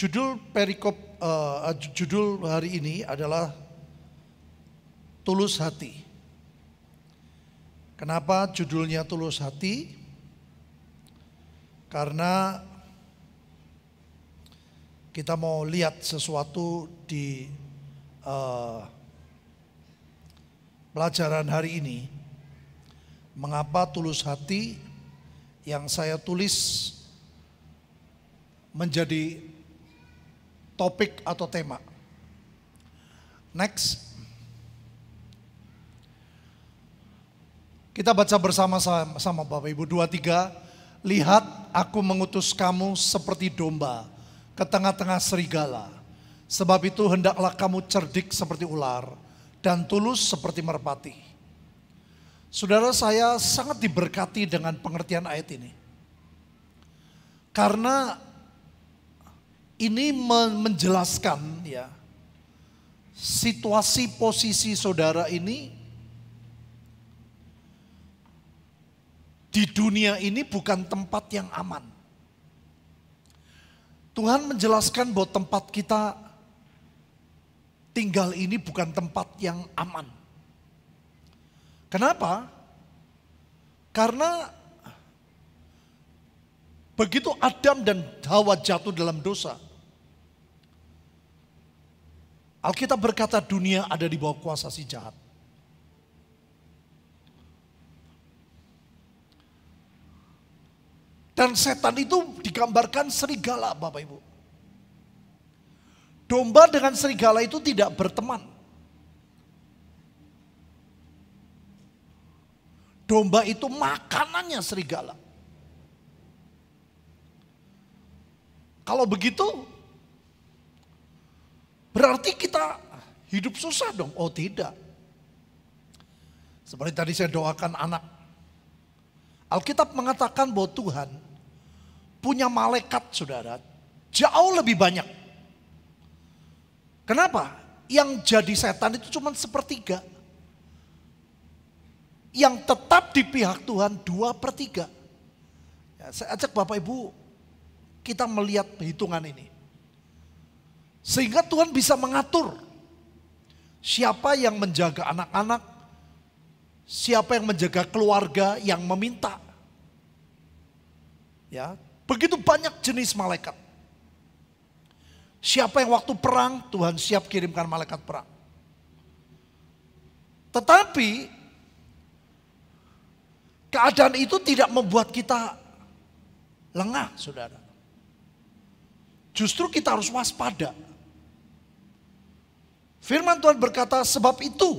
Judul perikop uh, judul hari ini adalah tulus hati. Kenapa judulnya tulus hati? Karena kita mau lihat sesuatu di uh, pelajaran hari ini. Mengapa tulus hati yang saya tulis menjadi topik atau tema. Next. Kita baca bersama-sama Bapak Ibu dua tiga. Lihat aku mengutus kamu seperti domba ke tengah-tengah serigala. Sebab itu hendaklah kamu cerdik seperti ular dan tulus seperti merpati. Saudara saya sangat diberkati dengan pengertian ayat ini. Karena ini menjelaskan ya situasi posisi saudara ini di dunia ini bukan tempat yang aman. Tuhan menjelaskan bahwa tempat kita tinggal ini bukan tempat yang aman. Kenapa? Karena begitu Adam dan Hawa jatuh dalam dosa, Alkitab berkata dunia ada di bawah kuasa si jahat. Dan setan itu digambarkan serigala Bapak Ibu. Domba dengan serigala itu tidak berteman. Domba itu makanannya serigala. Kalau begitu Berarti kita hidup susah dong? Oh tidak. Seperti tadi saya doakan anak. Alkitab mengatakan bahwa Tuhan punya malaikat saudara jauh lebih banyak. Kenapa? Yang jadi setan itu cuma sepertiga. Yang tetap di pihak Tuhan dua pertiga. Ya, saya ajak Bapak Ibu kita melihat perhitungan ini. Sehingga Tuhan bisa mengatur siapa yang menjaga anak-anak, siapa yang menjaga keluarga yang meminta. Ya, begitu banyak jenis malaikat. Siapa yang waktu perang Tuhan siap kirimkan malaikat perang. Tetapi keadaan itu tidak membuat kita lengah, Saudara. Justru kita harus waspada. Firman Tuhan berkata, sebab itu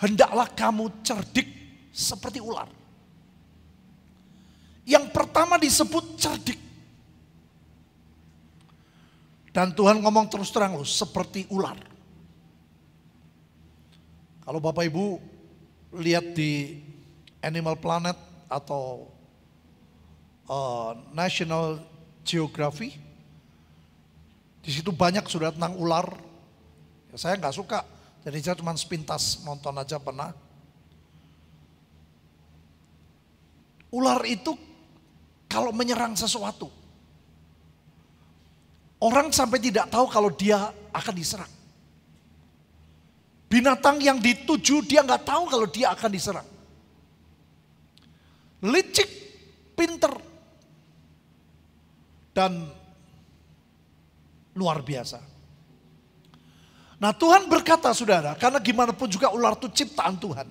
hendaklah kamu cerdik seperti ular. Yang pertama disebut cerdik. Dan Tuhan ngomong terus terang loh, seperti ular. Kalau Bapak Ibu lihat di Animal Planet atau uh, National Geography, di situ banyak sudah tentang ular, saya nggak suka. Jadi saya cuma sepintas nonton aja pernah. Ular itu kalau menyerang sesuatu, orang sampai tidak tahu kalau dia akan diserang. Binatang yang dituju dia nggak tahu kalau dia akan diserang. Licik, pinter, dan luar biasa. Nah Tuhan berkata saudara, karena gimana pun juga ular itu ciptaan Tuhan.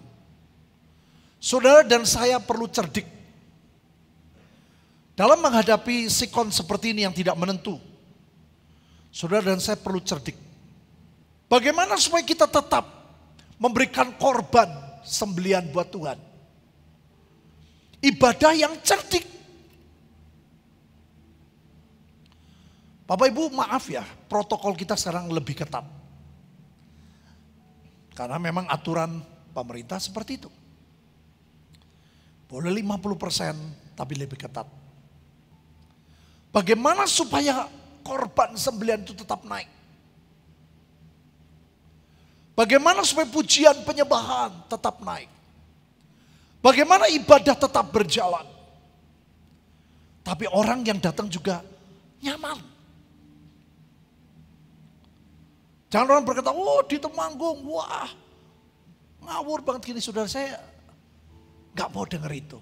Saudara dan saya perlu cerdik. Dalam menghadapi sikon seperti ini yang tidak menentu. Saudara dan saya perlu cerdik. Bagaimana supaya kita tetap memberikan korban sembelian buat Tuhan. Ibadah yang cerdik. Bapak Ibu maaf ya, protokol kita sekarang lebih ketat. Karena memang aturan pemerintah seperti itu. Boleh 50% tapi lebih ketat. Bagaimana supaya korban sembelian itu tetap naik? Bagaimana supaya pujian penyembahan tetap naik? Bagaimana ibadah tetap berjalan? Tapi orang yang datang juga nyaman. Jangan orang berkata, oh di Temanggung, wah ngawur banget gini saudara saya. Gak mau dengar itu.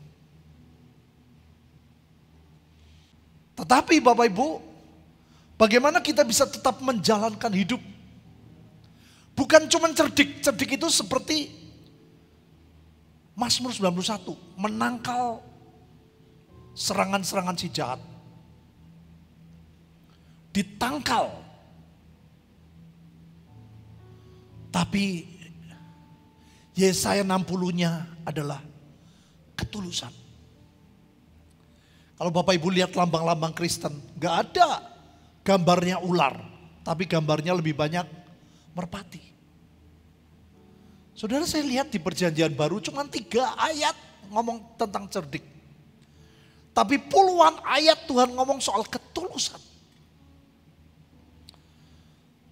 Tetapi Bapak Ibu, bagaimana kita bisa tetap menjalankan hidup? Bukan cuma cerdik, cerdik itu seperti Mazmur 91, menangkal serangan-serangan si jahat. Ditangkal Tapi Yesaya 60-nya adalah ketulusan. Kalau Bapak Ibu lihat lambang-lambang Kristen, gak ada gambarnya ular. Tapi gambarnya lebih banyak merpati. Saudara saya lihat di perjanjian baru cuma tiga ayat ngomong tentang cerdik. Tapi puluhan ayat Tuhan ngomong soal ketulusan.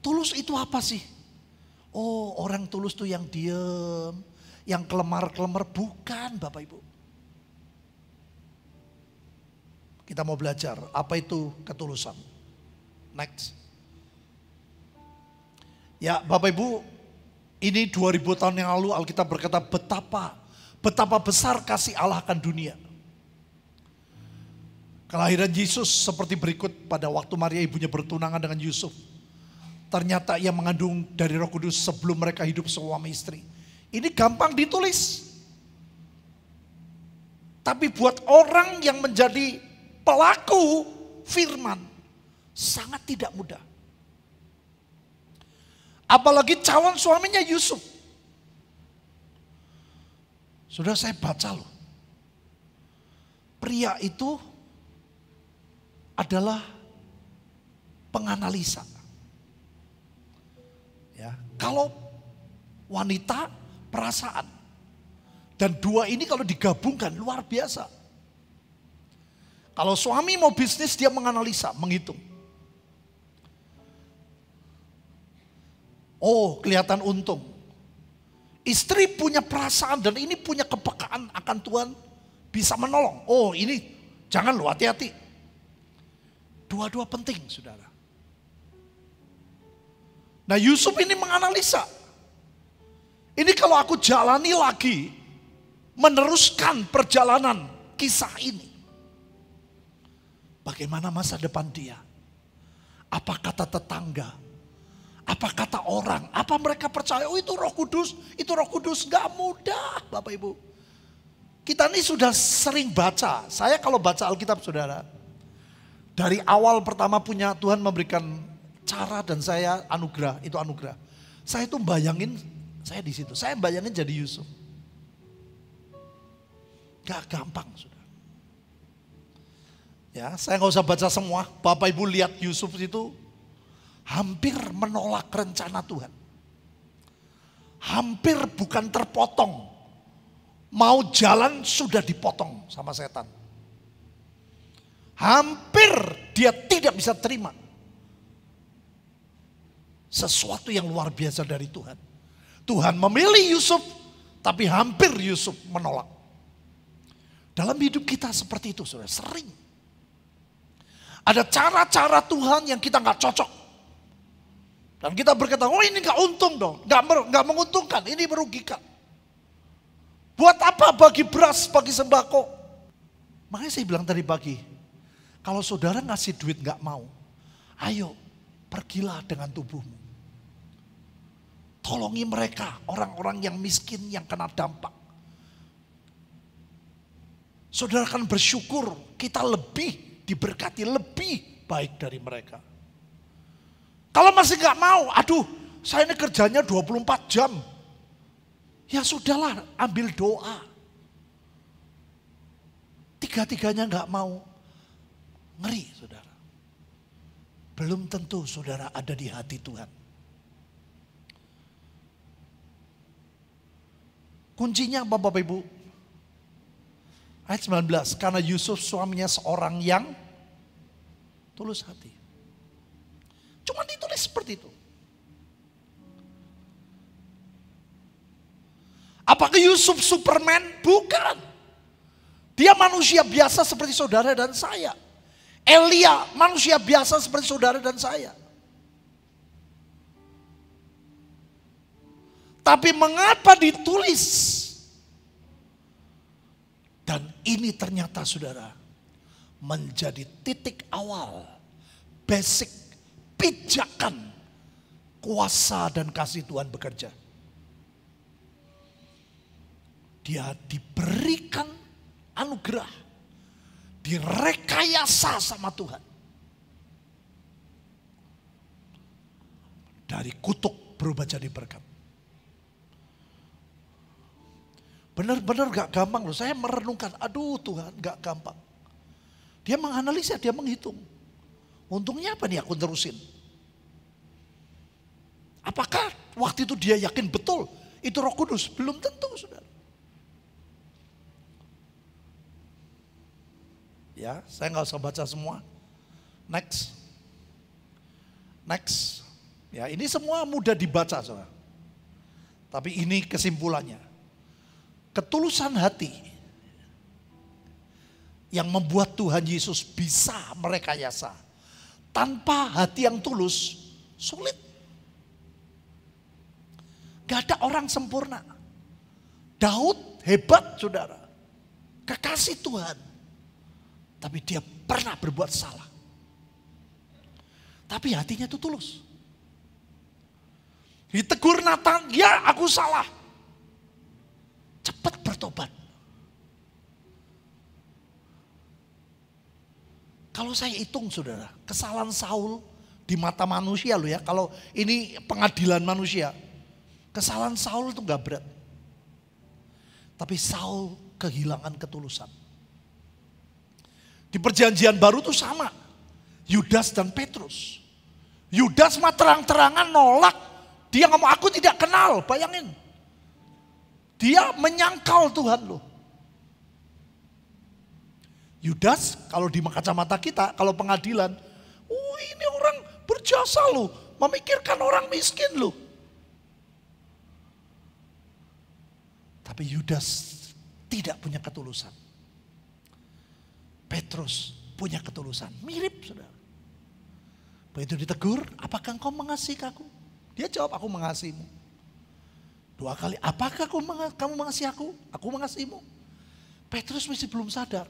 Tulus itu apa sih? Oh orang tulus tuh yang diem, yang kelemar-kelemar. Bukan Bapak Ibu. Kita mau belajar apa itu ketulusan. Next. Ya Bapak Ibu, ini 2000 tahun yang lalu Alkitab berkata betapa, betapa besar kasih Allah akan dunia. Kelahiran Yesus seperti berikut pada waktu Maria ibunya bertunangan dengan Yusuf Ternyata ia mengandung dari roh kudus sebelum mereka hidup suami istri. Ini gampang ditulis. Tapi buat orang yang menjadi pelaku firman, sangat tidak mudah. Apalagi calon suaminya Yusuf. Sudah saya baca loh. Pria itu adalah penganalisa. Kalau wanita perasaan. Dan dua ini kalau digabungkan luar biasa. Kalau suami mau bisnis dia menganalisa, menghitung. Oh kelihatan untung. Istri punya perasaan dan ini punya kepekaan akan Tuhan bisa menolong. Oh ini jangan lo hati-hati. Dua-dua penting saudara. Nah Yusuf ini menganalisa. Ini kalau aku jalani lagi, meneruskan perjalanan kisah ini. Bagaimana masa depan dia? Apa kata tetangga? Apa kata orang? Apa mereka percaya, oh itu roh kudus, itu roh kudus. Gak mudah Bapak Ibu. Kita ini sudah sering baca. Saya kalau baca Alkitab saudara, dari awal pertama punya Tuhan memberikan cara dan saya anugerah, itu anugerah. Saya itu bayangin saya di situ. Saya bayangin jadi Yusuf. Gak gampang sudah. Ya, saya nggak usah baca semua. Bapak Ibu lihat Yusuf itu hampir menolak rencana Tuhan. Hampir bukan terpotong. Mau jalan sudah dipotong sama setan. Hampir dia tidak bisa terima sesuatu yang luar biasa dari Tuhan. Tuhan memilih Yusuf, tapi hampir Yusuf menolak. Dalam hidup kita seperti itu, saudara, sering. Ada cara-cara Tuhan yang kita nggak cocok. Dan kita berkata, oh ini nggak untung dong, nggak mer- menguntungkan, ini merugikan. Buat apa bagi beras, bagi sembako? Makanya saya bilang tadi pagi, kalau saudara ngasih duit nggak mau, ayo pergilah dengan tubuhmu. Tolongi mereka, orang-orang yang miskin yang kena dampak. Saudara akan bersyukur kita lebih diberkati, lebih baik dari mereka. Kalau masih nggak mau, aduh saya ini kerjanya 24 jam. Ya sudahlah, ambil doa. Tiga-tiganya nggak mau. Ngeri saudara. Belum tentu saudara ada di hati Tuhan. Kuncinya apa Bapak Ibu. Ayat 19, karena Yusuf suaminya seorang yang tulus hati. Cuma ditulis seperti itu. Apakah Yusuf Superman? Bukan. Dia manusia biasa seperti saudara dan saya. Elia manusia biasa seperti saudara dan saya. Tapi mengapa ditulis? Dan ini ternyata saudara menjadi titik awal basic pijakan kuasa dan kasih Tuhan bekerja. Dia diberikan anugerah, direkayasa sama Tuhan. Dari kutuk berubah jadi berkat. Benar-benar gak gampang loh. Saya merenungkan, aduh Tuhan gak gampang. Dia menganalisa, dia menghitung. Untungnya apa nih aku terusin? Apakah waktu itu dia yakin betul itu roh kudus? Belum tentu saudara. Ya, saya nggak usah baca semua. Next. Next. Ya, ini semua mudah dibaca saudara. Tapi ini kesimpulannya ketulusan hati yang membuat Tuhan Yesus bisa merekayasa. Tanpa hati yang tulus, sulit. Gak ada orang sempurna. Daud hebat saudara. Kekasih Tuhan. Tapi dia pernah berbuat salah. Tapi hatinya itu tulus. Ditegur Nathan, ya aku salah. Cepat bertobat. Kalau saya hitung saudara, kesalahan Saul di mata manusia loh ya. Kalau ini pengadilan manusia, kesalahan Saul itu gak berat. Tapi Saul kehilangan ketulusan. Di perjanjian baru itu sama. Yudas dan Petrus. Yudas mah terang-terangan nolak. Dia ngomong aku tidak kenal, bayangin. Dia menyangkal Tuhan loh. Yudas kalau di kacamata kita, kalau pengadilan, oh ini orang berjasa loh, memikirkan orang miskin loh. Tapi Yudas tidak punya ketulusan. Petrus punya ketulusan, mirip saudara. Begitu ditegur, apakah engkau mengasihi aku? Dia jawab, aku mengasihimu. Dua kali, apakah aku, kamu mengasihi aku? Aku mengasihimu. Petrus masih belum sadar.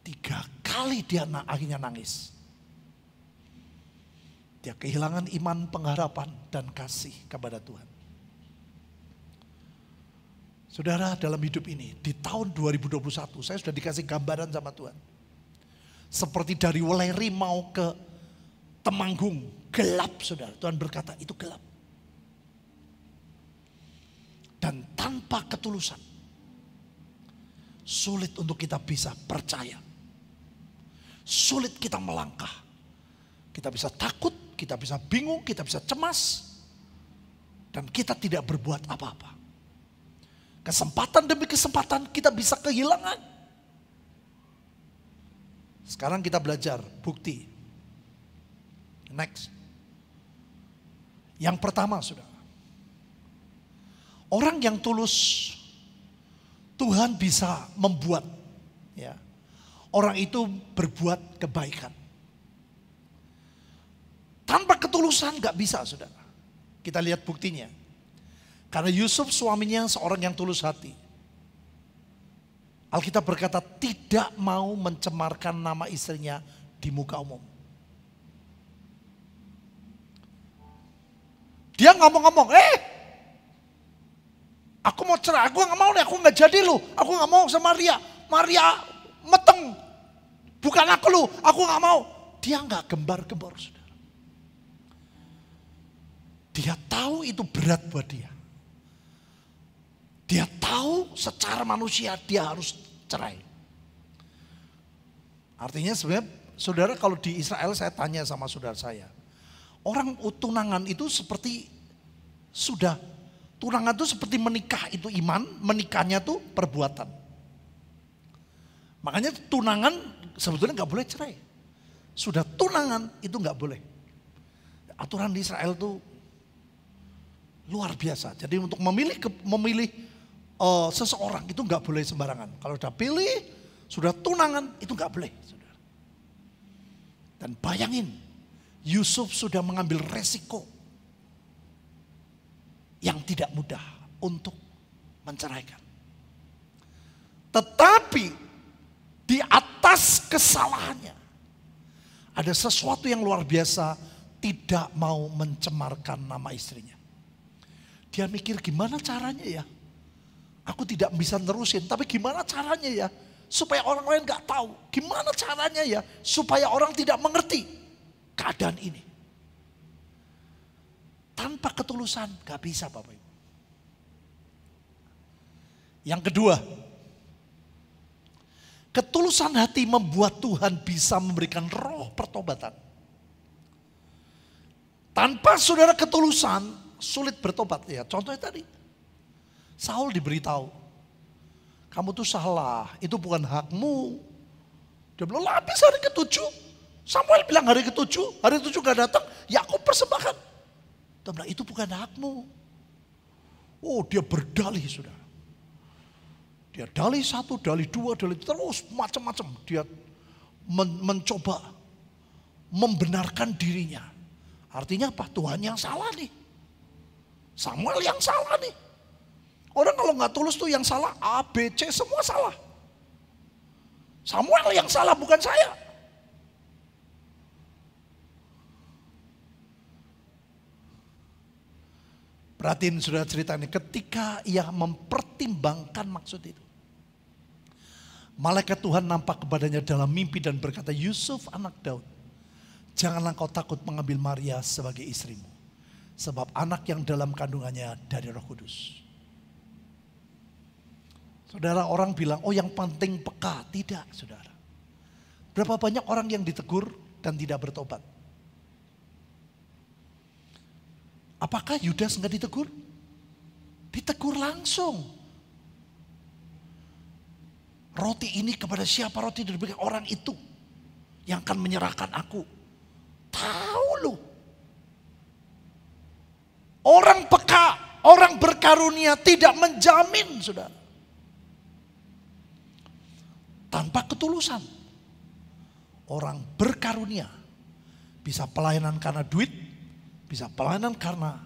Tiga kali dia akhirnya nangis. Dia kehilangan iman, pengharapan, dan kasih kepada Tuhan. Saudara, dalam hidup ini, di tahun 2021, saya sudah dikasih gambaran sama Tuhan. Seperti dari Weleri mau ke Temanggung, gelap saudara. Tuhan berkata, itu gelap dan tanpa ketulusan. Sulit untuk kita bisa percaya. Sulit kita melangkah. Kita bisa takut, kita bisa bingung, kita bisa cemas. Dan kita tidak berbuat apa-apa. Kesempatan demi kesempatan kita bisa kehilangan. Sekarang kita belajar bukti. Next. Yang pertama sudah. Orang yang tulus, Tuhan bisa membuat ya, orang itu berbuat kebaikan. Tanpa ketulusan nggak bisa, saudara. Kita lihat buktinya. Karena Yusuf suaminya seorang yang tulus hati. Alkitab berkata tidak mau mencemarkan nama istrinya di muka umum. Dia ngomong-ngomong, eh Aku mau cerai, aku gak mau deh, aku gak jadi lu. Aku gak mau sama Maria. Maria meteng. Bukan aku lu, aku gak mau. Dia nggak gembar gembar saudara. Dia tahu itu berat buat dia. Dia tahu secara manusia dia harus cerai. Artinya sebenarnya saudara kalau di Israel saya tanya sama saudara saya. Orang utunangan itu seperti sudah Tunangan itu seperti menikah itu iman, menikahnya itu perbuatan. Makanya tunangan sebetulnya nggak boleh cerai. Sudah tunangan itu nggak boleh. Aturan di Israel itu luar biasa. Jadi untuk memilih memilih uh, seseorang itu nggak boleh sembarangan. Kalau udah pilih, sudah tunangan itu nggak boleh. Dan bayangin, Yusuf sudah mengambil resiko yang tidak mudah untuk menceraikan. Tetapi di atas kesalahannya ada sesuatu yang luar biasa tidak mau mencemarkan nama istrinya. Dia mikir gimana caranya ya? Aku tidak bisa nerusin, tapi gimana caranya ya? Supaya orang lain gak tahu. Gimana caranya ya? Supaya orang tidak mengerti keadaan ini. Tanpa ketulusan gak bisa Bapak Ibu. Yang kedua, ketulusan hati membuat Tuhan bisa memberikan roh pertobatan. Tanpa saudara ketulusan, sulit bertobat. Ya, contohnya tadi, Saul diberitahu, kamu tuh salah, itu bukan hakmu. Dia bilang, habis hari ketujuh. Samuel bilang hari ketujuh, hari ketujuh gak datang, ya aku persembahkan. Tuhan bilang, itu bukan hakmu. Oh dia berdalih sudah. Dia dalih satu, dalih dua, dalih terus macam-macam. Dia men mencoba membenarkan dirinya. Artinya apa? Tuhan yang salah nih. Samuel yang salah nih. Orang kalau nggak tulus tuh yang salah A, B, C semua salah. Samuel yang salah bukan saya. Perhatiin sudah cerita ini, ketika ia mempertimbangkan maksud itu. Malaikat Tuhan nampak kepadanya dalam mimpi dan berkata, Yusuf anak Daud, janganlah kau takut mengambil Maria sebagai istrimu. Sebab anak yang dalam kandungannya dari roh kudus. Saudara orang bilang, oh yang penting peka. Tidak saudara. Berapa banyak orang yang ditegur dan tidak bertobat. Apakah Yudas nggak ditegur? Ditegur langsung. Roti ini kepada siapa roti diberikan orang itu yang akan menyerahkan aku. Tahu lu. Orang peka, orang berkarunia tidak menjamin sudah. Tanpa ketulusan. Orang berkarunia bisa pelayanan karena duit, bisa pelayanan karena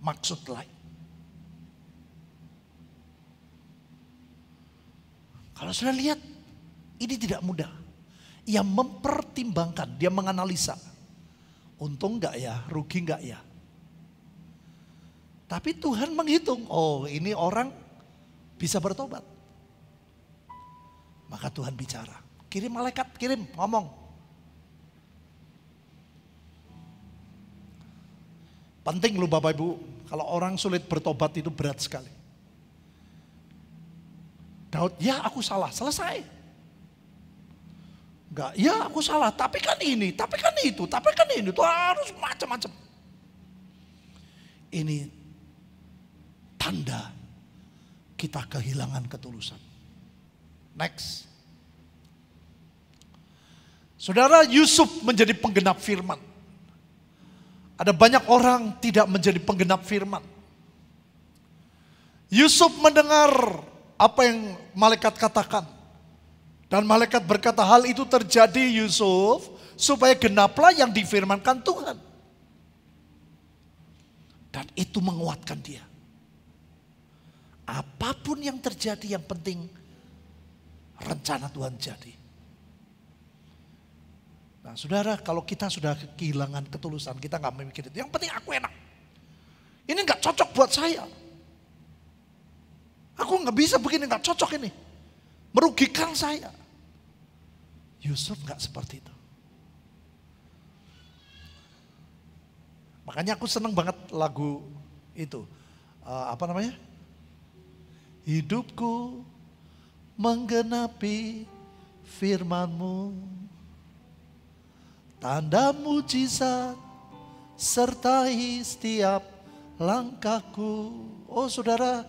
maksud lain. Kalau sudah lihat, ini tidak mudah. Ia mempertimbangkan, dia menganalisa. Untung enggak ya, rugi enggak ya. Tapi Tuhan menghitung, oh ini orang bisa bertobat. Maka Tuhan bicara, kirim malaikat, kirim, ngomong, Penting loh Bapak Ibu, kalau orang sulit bertobat itu berat sekali. Daud, ya aku salah, selesai. Enggak, ya aku salah, tapi kan ini, tapi kan itu, tapi kan ini, itu harus macam-macam. Ini tanda kita kehilangan ketulusan. Next. Saudara Yusuf menjadi penggenap firman. Ada banyak orang tidak menjadi penggenap firman. Yusuf mendengar apa yang malaikat katakan. Dan malaikat berkata hal itu terjadi Yusuf supaya genaplah yang difirmankan Tuhan. Dan itu menguatkan dia. Apapun yang terjadi yang penting rencana Tuhan jadi. Nah saudara kalau kita sudah kehilangan ketulusan kita nggak memikir itu. Yang penting aku enak. Ini nggak cocok buat saya. Aku nggak bisa begini, nggak cocok ini. Merugikan saya. Yusuf nggak seperti itu. Makanya aku seneng banget lagu itu. Uh, apa namanya? Hidupku menggenapi firmanmu Tanda mujizat sertai setiap langkahku. Oh saudara,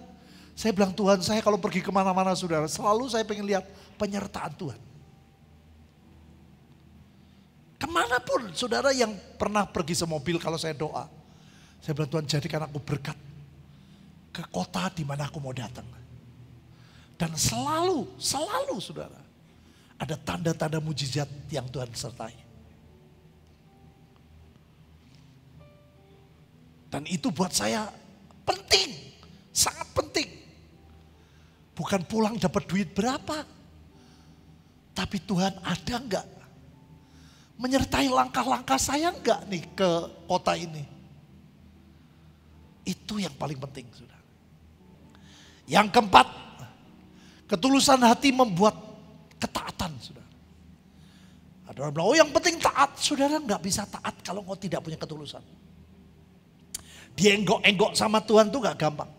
saya bilang Tuhan saya kalau pergi kemana-mana saudara, selalu saya pengen lihat penyertaan Tuhan. Kemanapun saudara yang pernah pergi semobil kalau saya doa. Saya bilang Tuhan jadikan aku berkat ke kota di mana aku mau datang. Dan selalu, selalu saudara, ada tanda-tanda mujizat yang Tuhan sertai. Dan itu buat saya penting, sangat penting. Bukan pulang dapat duit berapa, tapi Tuhan ada enggak? Menyertai langkah-langkah saya enggak nih ke kota ini? Itu yang paling penting, sudah. Yang keempat, ketulusan hati membuat ketaatan, sudah. Ada orang bilang, oh yang penting taat. Saudara enggak bisa taat kalau engkau tidak punya ketulusan dienggok-enggok sama Tuhan tuh gak gampang.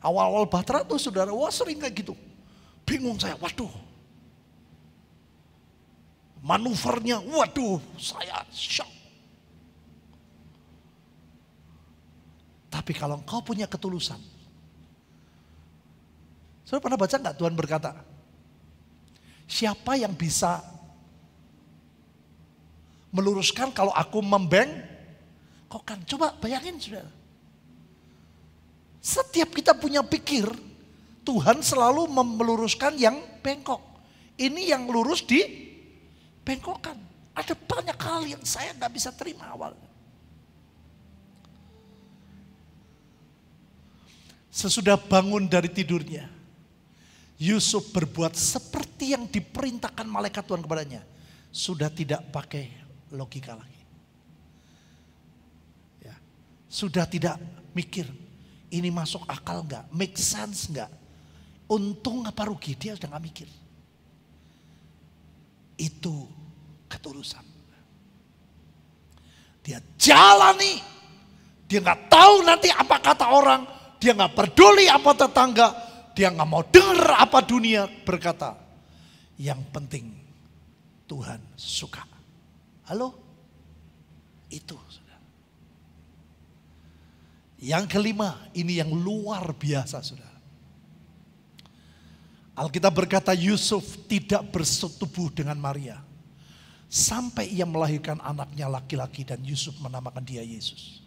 Awal-awal Batra tuh saudara, wah sering kayak gitu. Bingung saya, waduh. Manuvernya, waduh saya shock. Tapi kalau engkau punya ketulusan. Saudara pernah baca enggak Tuhan berkata, siapa yang bisa meluruskan kalau aku membeng kokan. Coba bayangin saudara. Setiap kita punya pikir, Tuhan selalu meluruskan yang bengkok. Ini yang lurus di bengkokan. Ada banyak hal yang saya nggak bisa terima awalnya. Sesudah bangun dari tidurnya, Yusuf berbuat seperti yang diperintahkan malaikat Tuhan kepadanya. Sudah tidak pakai logika lagi. Sudah tidak mikir, ini masuk akal nggak? Make sense nggak? Untung apa rugi? Dia sudah nggak mikir. Itu ketulusan. Dia jalani. Dia nggak tahu nanti apa kata orang. Dia nggak peduli apa tetangga. Dia nggak mau dengar apa dunia berkata. Yang penting Tuhan suka. Halo? Itu. Yang kelima, ini yang luar biasa sudah. Alkitab berkata Yusuf tidak bersetubuh dengan Maria. Sampai ia melahirkan anaknya laki-laki dan Yusuf menamakan dia Yesus.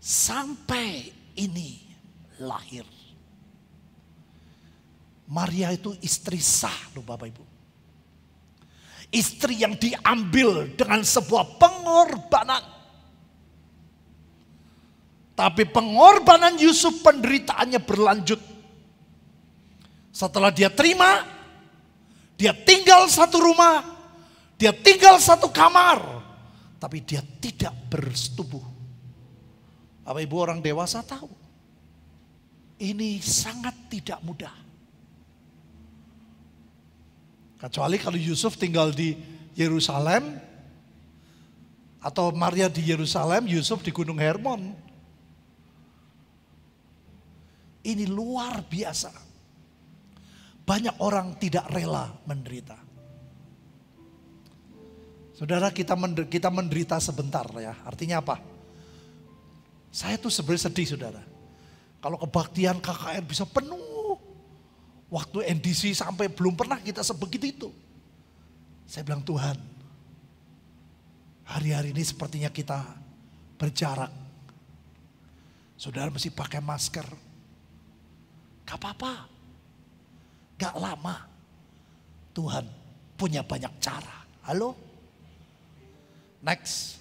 Sampai ini lahir. Maria itu istri sah loh Bapak Ibu. Istri yang diambil dengan sebuah pengorbanan tapi pengorbanan Yusuf penderitaannya berlanjut. Setelah dia terima, dia tinggal satu rumah, dia tinggal satu kamar, tapi dia tidak bersetubuh. Apa ibu orang dewasa tahu? Ini sangat tidak mudah. Kecuali kalau Yusuf tinggal di Yerusalem atau Maria di Yerusalem, Yusuf di Gunung Hermon. Ini luar biasa. Banyak orang tidak rela menderita. Saudara kita menderita, kita menderita sebentar ya. Artinya apa? Saya tuh sebenarnya sedih saudara. Kalau kebaktian KKR bisa penuh. Waktu NDC sampai belum pernah kita sebegitu itu. Saya bilang Tuhan. Hari-hari ini sepertinya kita berjarak. Saudara mesti pakai masker. Gak apa-apa. Gak lama. Tuhan punya banyak cara. Halo? Next.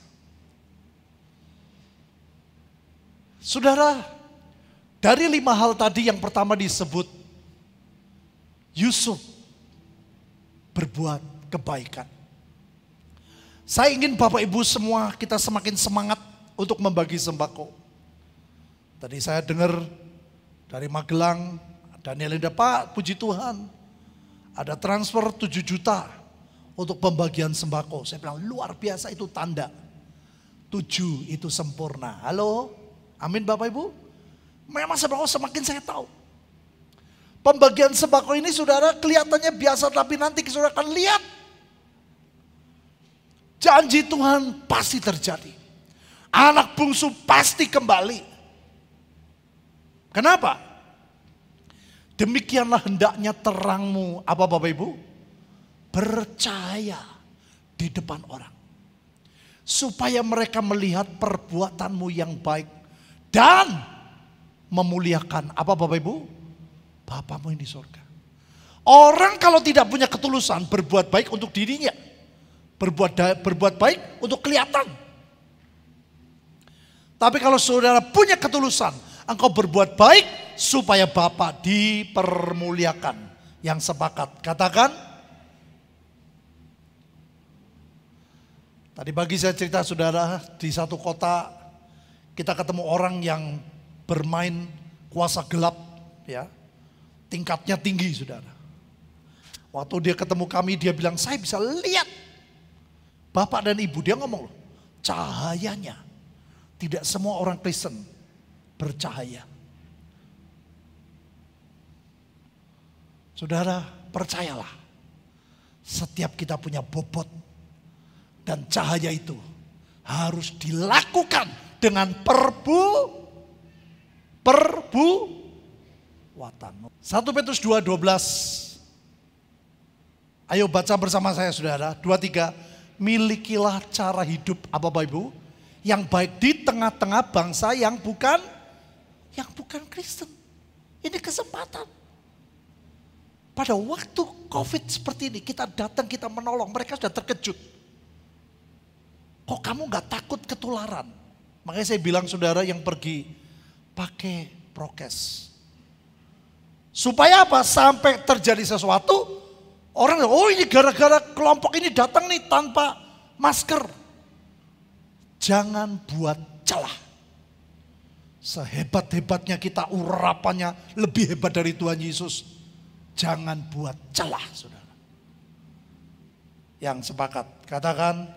Saudara, dari lima hal tadi yang pertama disebut, Yusuf berbuat kebaikan. Saya ingin Bapak Ibu semua kita semakin semangat untuk membagi sembako. Tadi saya dengar dari Magelang, Daniel Linda, Pak puji Tuhan. Ada transfer 7 juta untuk pembagian sembako. Saya bilang luar biasa itu tanda. 7 itu sempurna. Halo, amin Bapak Ibu. Memang sembako semakin saya tahu. Pembagian sembako ini saudara kelihatannya biasa tapi nanti saudara akan lihat janji Tuhan pasti terjadi. Anak bungsu pasti kembali. Kenapa? Demikianlah hendaknya terangmu, apa Bapak Ibu? Percaya di depan orang. Supaya mereka melihat perbuatanmu yang baik dan memuliakan apa Bapak Ibu? Bapamu yang di surga. Orang kalau tidak punya ketulusan berbuat baik untuk dirinya. Berbuat, berbuat baik untuk kelihatan. Tapi kalau saudara punya ketulusan, Engkau berbuat baik supaya Bapak dipermuliakan. Yang sepakat. Katakan. Tadi pagi saya cerita saudara di satu kota kita ketemu orang yang bermain kuasa gelap ya. Tingkatnya tinggi saudara. Waktu dia ketemu kami dia bilang saya bisa lihat Bapak dan Ibu dia ngomong loh, cahayanya. Tidak semua orang Kristen bercahaya. Saudara, percayalah. Setiap kita punya bobot dan cahaya itu harus dilakukan dengan perbu perbu watan. 1 Petrus 2 12 Ayo baca bersama saya saudara. Dua tiga. Milikilah cara hidup apa Bapak Ibu? Yang baik di tengah-tengah bangsa yang bukan yang bukan Kristen. Ini kesempatan. Pada waktu COVID seperti ini, kita datang, kita menolong, mereka sudah terkejut. Kok kamu gak takut ketularan? Makanya saya bilang saudara yang pergi, pakai prokes. Supaya apa? Sampai terjadi sesuatu, orang, oh ini gara-gara kelompok ini datang nih tanpa masker. Jangan buat celah. Sehebat-hebatnya kita urapannya lebih hebat dari Tuhan Yesus. Jangan buat celah, saudara. Yang sepakat, katakan.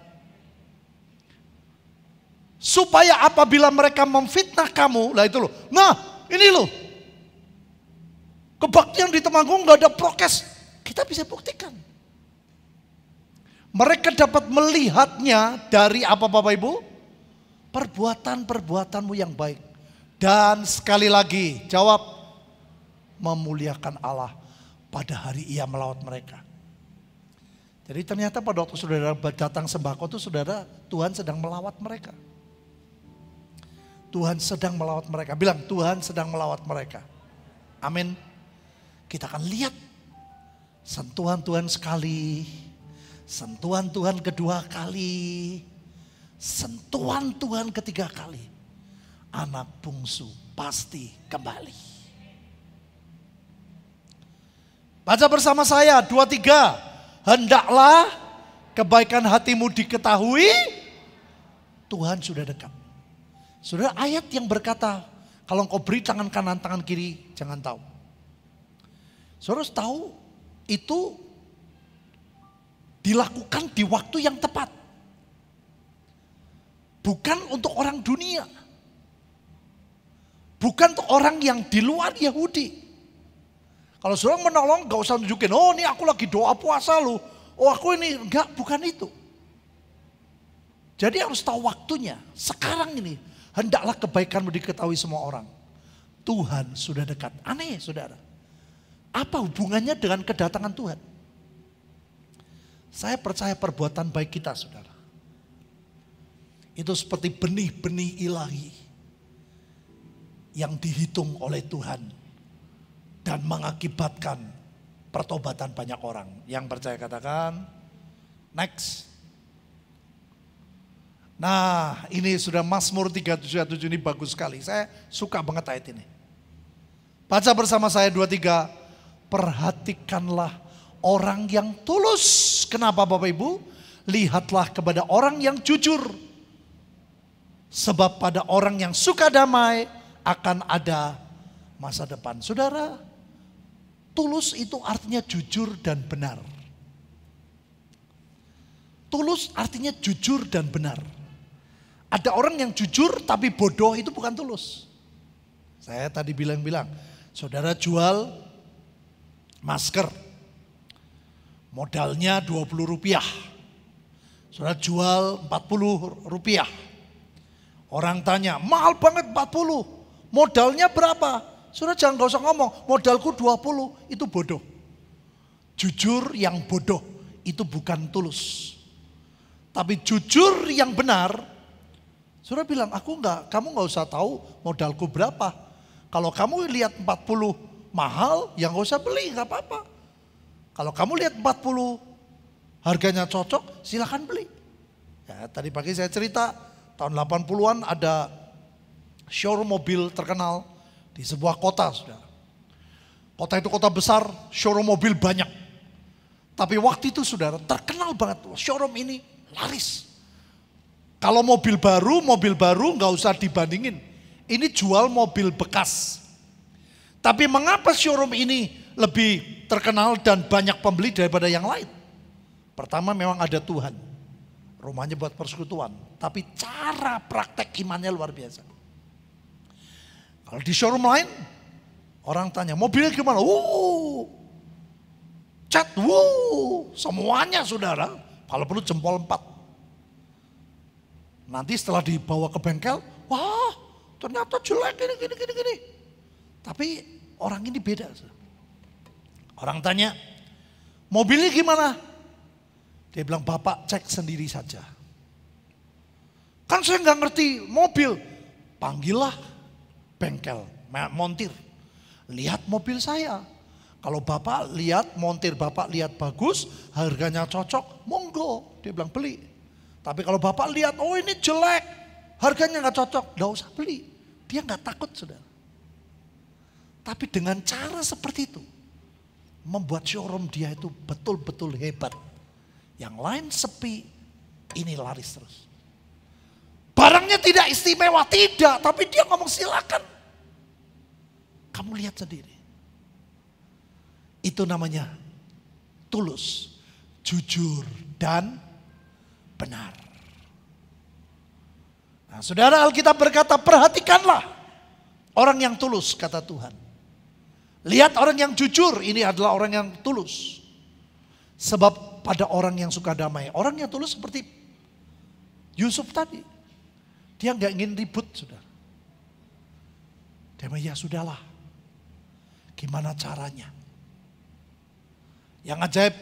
Supaya apabila mereka memfitnah kamu, lah itu loh. Nah, ini loh. Kebaktian di Temanggung gak ada prokes. Kita bisa buktikan. Mereka dapat melihatnya dari apa Bapak Ibu? Perbuatan-perbuatanmu yang baik. Dan sekali lagi jawab memuliakan Allah pada hari ia melawat mereka. Jadi ternyata pada waktu saudara datang sembako itu saudara Tuhan sedang melawat mereka. Tuhan sedang melawat mereka. Bilang Tuhan sedang melawat mereka. Amin. Kita akan lihat sentuhan Tuhan sekali, sentuhan Tuhan kedua kali, sentuhan Tuhan ketiga kali anak bungsu pasti kembali. Baca bersama saya, dua tiga. Hendaklah kebaikan hatimu diketahui, Tuhan sudah dekat. Sudah ayat yang berkata, kalau engkau beri tangan kanan, tangan kiri, jangan tahu. Saudara harus tahu itu dilakukan di waktu yang tepat. Bukan untuk orang dunia. Bukan orang yang di luar Yahudi. Kalau seorang menolong gak usah nunjukin, oh ini aku lagi doa puasa lu. Oh aku ini, enggak bukan itu. Jadi harus tahu waktunya. Sekarang ini, hendaklah kebaikanmu diketahui semua orang. Tuhan sudah dekat. Aneh saudara. Apa hubungannya dengan kedatangan Tuhan? Saya percaya perbuatan baik kita saudara. Itu seperti benih-benih ilahi yang dihitung oleh Tuhan dan mengakibatkan pertobatan banyak orang. Yang percaya katakan, next. Nah, ini sudah Mazmur 377 ini bagus sekali. Saya suka banget ayat ini. Baca bersama saya 23. Perhatikanlah orang yang tulus. Kenapa Bapak Ibu? Lihatlah kepada orang yang jujur. Sebab pada orang yang suka damai, akan ada masa depan. Saudara, tulus itu artinya jujur dan benar. Tulus artinya jujur dan benar. Ada orang yang jujur tapi bodoh itu bukan tulus. Saya tadi bilang-bilang, saudara jual masker. Modalnya 20 rupiah. Saudara jual 40 rupiah. Orang tanya, mahal banget 40. Modalnya berapa? Sudah jangan gak usah ngomong, modalku 20, itu bodoh. Jujur yang bodoh, itu bukan tulus. Tapi jujur yang benar, sudah bilang, aku nggak, kamu nggak usah tahu modalku berapa. Kalau kamu lihat 40 mahal, yang nggak usah beli, nggak apa-apa. Kalau kamu lihat 40 harganya cocok, silahkan beli. Ya, tadi pagi saya cerita, tahun 80-an ada showroom mobil terkenal di sebuah kota, saudara. Kota itu kota besar, showroom mobil banyak. Tapi waktu itu saudara, terkenal banget showroom ini laris. Kalau mobil baru, mobil baru nggak usah dibandingin. Ini jual mobil bekas. Tapi mengapa showroom ini lebih terkenal dan banyak pembeli daripada yang lain? Pertama memang ada Tuhan. Rumahnya buat persekutuan. Tapi cara praktek imannya luar biasa. Kalau di showroom lain, orang tanya, mobilnya gimana? Wuh, cat, wuh, semuanya saudara. Kalau perlu jempol empat. Nanti setelah dibawa ke bengkel, wah ternyata jelek gini, gini, gini, gini. Tapi orang ini beda. Orang tanya, mobilnya gimana? Dia bilang, bapak cek sendiri saja. Kan saya nggak ngerti mobil, panggillah bengkel, montir. Lihat mobil saya. Kalau bapak lihat montir bapak lihat bagus, harganya cocok, monggo. Dia bilang beli. Tapi kalau bapak lihat, oh ini jelek, harganya nggak cocok, nggak usah beli. Dia nggak takut saudara. Tapi dengan cara seperti itu, membuat showroom dia itu betul-betul hebat. Yang lain sepi, ini laris terus. Barangnya tidak istimewa, tidak. Tapi dia ngomong silakan. Kamu lihat sendiri. Itu namanya tulus, jujur, dan benar. Nah, saudara Alkitab berkata, perhatikanlah orang yang tulus, kata Tuhan. Lihat orang yang jujur, ini adalah orang yang tulus. Sebab pada orang yang suka damai, orang yang tulus seperti Yusuf tadi. Dia nggak ingin ribut, sudah. Dia ya sudahlah. Gimana caranya? Yang ajaib,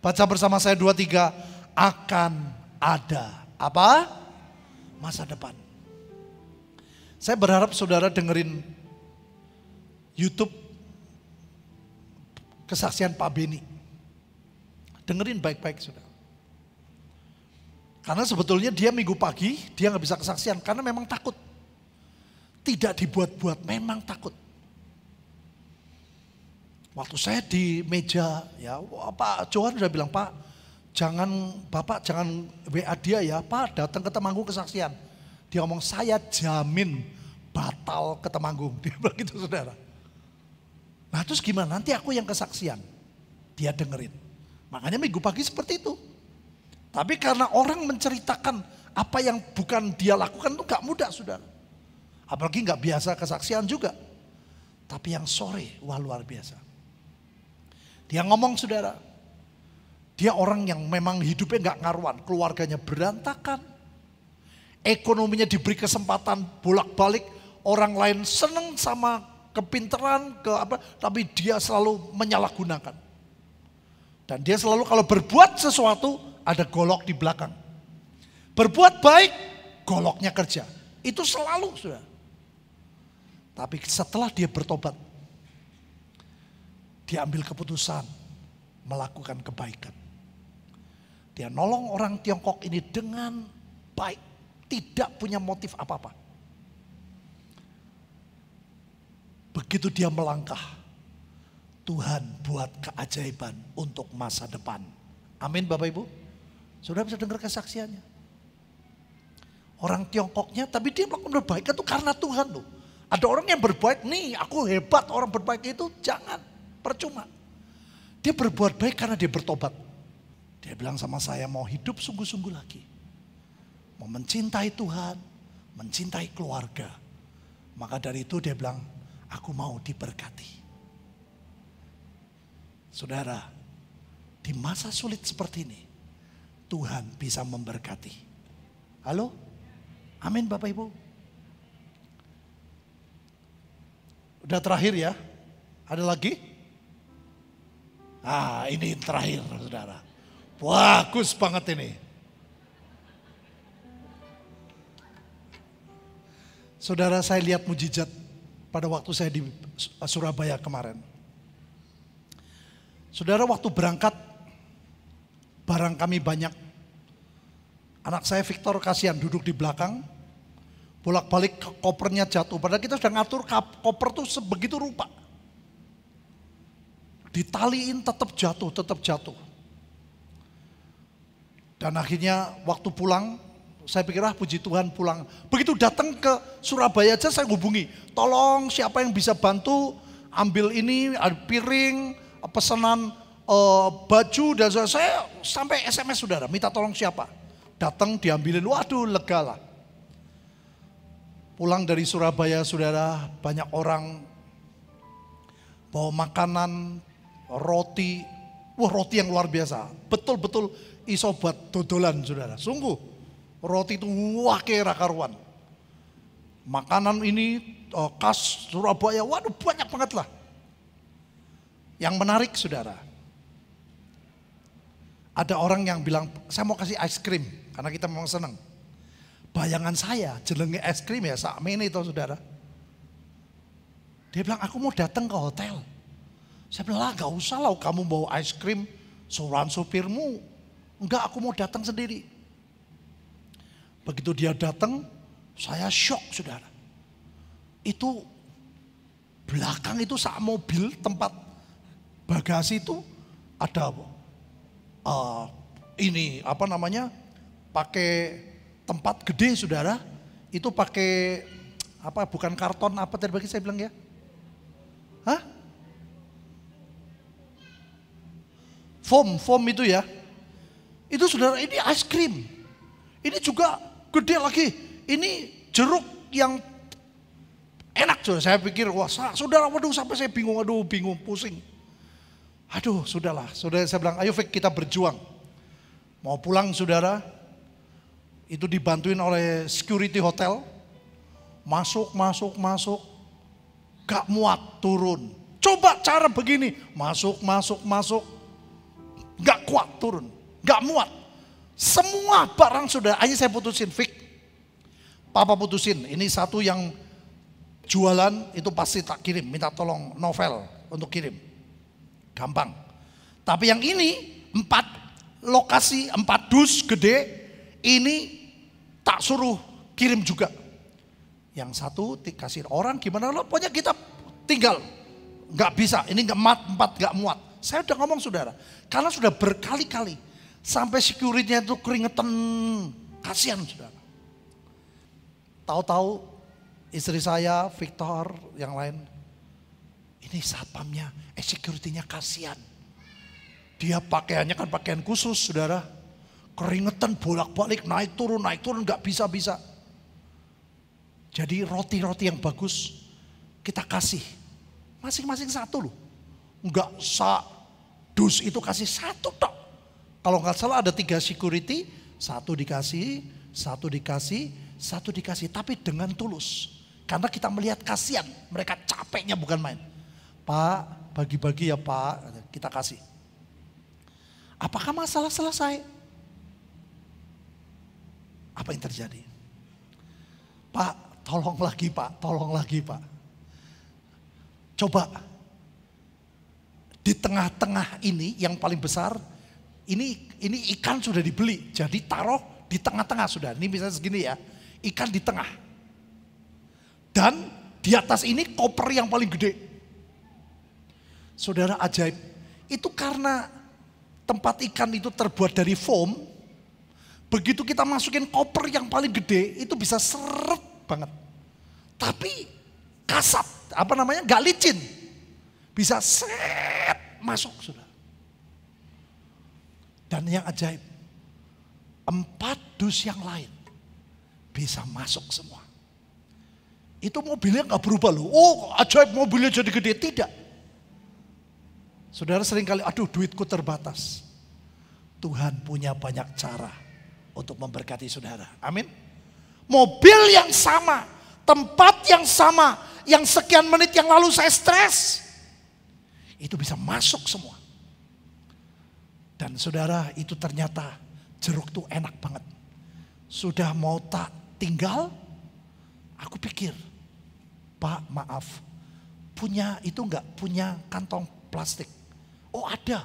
baca bersama saya dua tiga akan ada apa masa depan. Saya berharap saudara dengerin YouTube kesaksian Pak Beni. Dengerin baik-baik sudah. Karena sebetulnya dia minggu pagi, dia nggak bisa kesaksian karena memang takut. Tidak dibuat-buat, memang takut. Waktu saya di meja, ya Pak Johan sudah bilang, Pak jangan Bapak jangan WA dia ya, Pak datang ke Temanggung kesaksian. Dia ngomong, saya jamin batal ke Temanggung. Dia bilang gitu saudara. Nah terus gimana, nanti aku yang kesaksian. Dia dengerin. Makanya minggu pagi seperti itu. Tapi karena orang menceritakan apa yang bukan dia lakukan itu gak mudah sudah, Apalagi gak biasa kesaksian juga. Tapi yang sore, wah luar biasa. Dia ngomong saudara, dia orang yang memang hidupnya gak ngaruan, keluarganya berantakan. Ekonominya diberi kesempatan bolak-balik, orang lain seneng sama kepinteran, ke apa, tapi dia selalu menyalahgunakan. Dan dia selalu kalau berbuat sesuatu, ada golok di belakang. Berbuat baik, goloknya kerja. Itu selalu sudah. Tapi setelah dia bertobat, dia ambil keputusan melakukan kebaikan. Dia nolong orang Tiongkok ini dengan baik, tidak punya motif apa-apa. Begitu dia melangkah, Tuhan buat keajaiban untuk masa depan. Amin, Bapak Ibu. Saudara bisa dengar kesaksiannya. Orang Tiongkoknya, tapi dia melakukan berbaik itu karena Tuhan loh. Ada orang yang berbaik nih aku hebat orang berbaik itu, jangan, percuma. Dia berbuat baik karena dia bertobat. Dia bilang sama saya mau hidup sungguh-sungguh lagi. Mau mencintai Tuhan, mencintai keluarga. Maka dari itu dia bilang, aku mau diberkati. Saudara, di masa sulit seperti ini, Tuhan bisa memberkati. Halo? Amin Bapak Ibu. Udah terakhir ya? Ada lagi? Ah ini terakhir saudara. Bagus banget ini. Saudara saya lihat mujizat pada waktu saya di Surabaya kemarin. Saudara waktu berangkat barang kami banyak Anak saya Victor kasihan duduk di belakang, bolak-balik kopernya jatuh. Padahal kita sudah ngatur koper tuh sebegitu rupa. Ditaliin tetap jatuh, tetap jatuh. Dan akhirnya waktu pulang, saya pikir ah puji Tuhan pulang. Begitu datang ke Surabaya aja saya hubungi. Tolong siapa yang bisa bantu ambil ini, ada piring, pesanan uh, baju dan saya sampai SMS saudara minta tolong siapa. Datang diambilin, waduh lah Pulang dari Surabaya saudara, banyak orang bawa makanan, roti, wah roti yang luar biasa. Betul-betul isobat dodolan saudara, sungguh. Roti itu wah kira karuan. Makanan ini oh, khas Surabaya, waduh banyak banget lah. Yang menarik saudara, ada orang yang bilang, saya mau kasih ice cream. Karena kita memang senang. Bayangan saya jelengi es krim ya saat ini itu saudara. Dia bilang aku mau datang ke hotel. Saya bilang lah gak usah lah kamu bawa es krim seorang supirmu. Enggak aku mau datang sendiri. Begitu dia datang saya shock saudara. Itu belakang itu saat mobil tempat bagasi itu ada uh, ini apa namanya pakai tempat gede saudara, itu pakai apa bukan karton apa tadi bagi saya bilang ya? Hah? Foam, foam itu ya. Itu saudara ini es krim. Ini juga gede lagi. Ini jeruk yang enak saudara. Saya pikir, wah saudara waduh sampai saya bingung, aduh bingung, pusing. Aduh sudahlah, saudara saya bilang ayo Vic, kita berjuang. Mau pulang saudara, itu dibantuin oleh security hotel. Masuk, masuk, masuk. Gak muat, turun. Coba cara begini. Masuk, masuk, masuk. Gak kuat, turun. Gak muat. Semua barang sudah. Akhirnya saya putusin, fix. Papa putusin, ini satu yang jualan itu pasti tak kirim. Minta tolong novel untuk kirim. Gampang. Tapi yang ini, empat lokasi, empat dus gede, ini tak suruh kirim juga. Yang satu dikasih orang gimana lo pokoknya kita tinggal. Gak bisa, ini gak mat, empat gak muat. Saya udah ngomong saudara, karena sudah berkali-kali. Sampai security-nya itu keringetan, kasihan saudara. Tahu-tahu istri saya, Victor, yang lain. Ini satpamnya, eh security-nya kasihan. Dia pakaiannya kan pakaian khusus saudara. Keringetan bolak-balik naik turun naik turun nggak bisa-bisa. Jadi roti-roti yang bagus kita kasih. Masing-masing satu loh. Nggak sa dus itu kasih satu tok. Kalau nggak salah ada tiga security, satu dikasih, satu dikasih, satu dikasih. Tapi dengan tulus. Karena kita melihat kasihan, mereka capeknya bukan main. Pak, bagi-bagi ya Pak, kita kasih. Apakah masalah selesai? Apa yang terjadi? Pak, tolong lagi pak, tolong lagi pak. Coba di tengah-tengah ini yang paling besar, ini ini ikan sudah dibeli, jadi taruh di tengah-tengah sudah. Ini misalnya segini ya, ikan di tengah. Dan di atas ini koper yang paling gede. Saudara ajaib, itu karena tempat ikan itu terbuat dari foam, Begitu kita masukin koper yang paling gede, itu bisa seret banget. Tapi kasat, apa namanya, gak licin. Bisa set masuk sudah. Dan yang ajaib, empat dus yang lain bisa masuk semua. Itu mobilnya gak berubah loh. Oh ajaib mobilnya jadi gede. Tidak. Saudara sering kali, aduh duitku terbatas. Tuhan punya banyak cara untuk memberkati saudara. Amin. Mobil yang sama, tempat yang sama, yang sekian menit yang lalu saya stres, itu bisa masuk semua. Dan saudara itu ternyata jeruk tuh enak banget. Sudah mau tak tinggal, aku pikir, Pak maaf, punya itu enggak punya kantong plastik. Oh ada,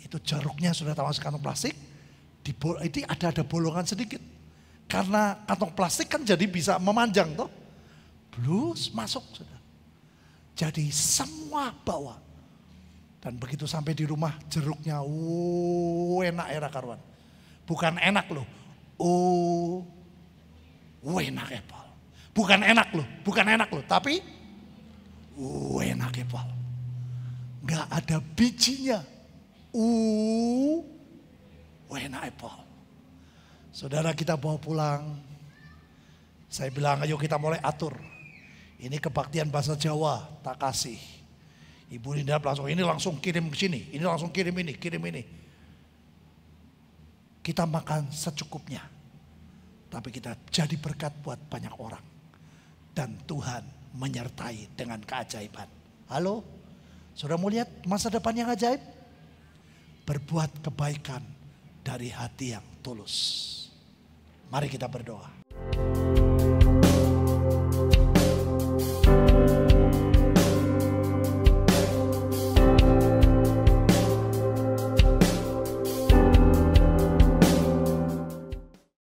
itu jeruknya sudah tahu kantong plastik, di, bol ini ada ada bolongan sedikit. Karena kantong plastik kan jadi bisa memanjang toh. plus masuk sudah. Jadi semua bawa. Dan begitu sampai di rumah jeruknya, uh enak era ya, karuan. Bukan enak loh, uh enak epal. Ya, bukan enak loh, bukan enak loh, tapi uh enak epal. Ya, nggak ada bijinya, uh when I Saudara kita mau pulang, saya bilang ayo kita mulai atur. Ini kebaktian bahasa Jawa, tak kasih. Ibu Linda langsung oh, ini langsung kirim ke sini, ini langsung kirim ini, kirim ini. Kita makan secukupnya. Tapi kita jadi berkat buat banyak orang. Dan Tuhan menyertai dengan keajaiban. Halo? Sudah mau lihat masa depan yang ajaib? Berbuat kebaikan dari hati yang tulus. Mari kita berdoa.